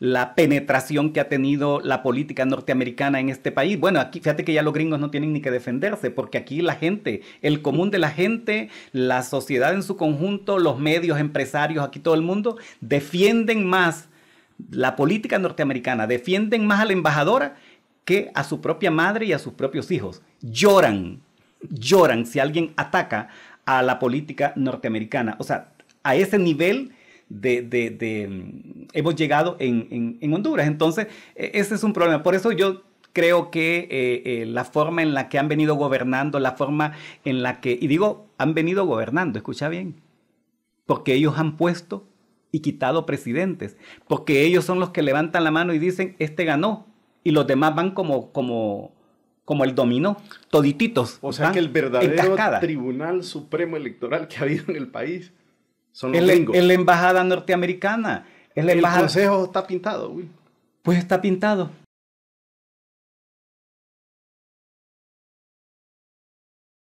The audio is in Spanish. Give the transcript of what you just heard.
la penetración que ha tenido la política norteamericana en este país. Bueno, aquí fíjate que ya los gringos no tienen ni que defenderse, porque aquí la gente, el común de la gente, la sociedad en su conjunto, los medios, empresarios, aquí todo el mundo, defienden más la política norteamericana, defienden más a la embajadora que a su propia madre y a sus propios hijos. Lloran, lloran si alguien ataca a la política norteamericana. O sea, a ese nivel de, mm, hemos llegado en, Honduras. Entonces, e, ese es un problema. Por eso yo creo que eh, eh, la forma en la que han venido gobernando, la forma en la que, y digo, han venido gobernando, escucha bien, porque ellos han puesto y quitado presidentes, porque ellos son los que levantan la mano y dicen, este ganó, y los demás van como, como, como el dominó, todititos. O sea que el verdadero Tribunal Supremo Electoral que ha habido en el país en la embajada norteamericana. el consejo está pintado, güey. Pues está pintado.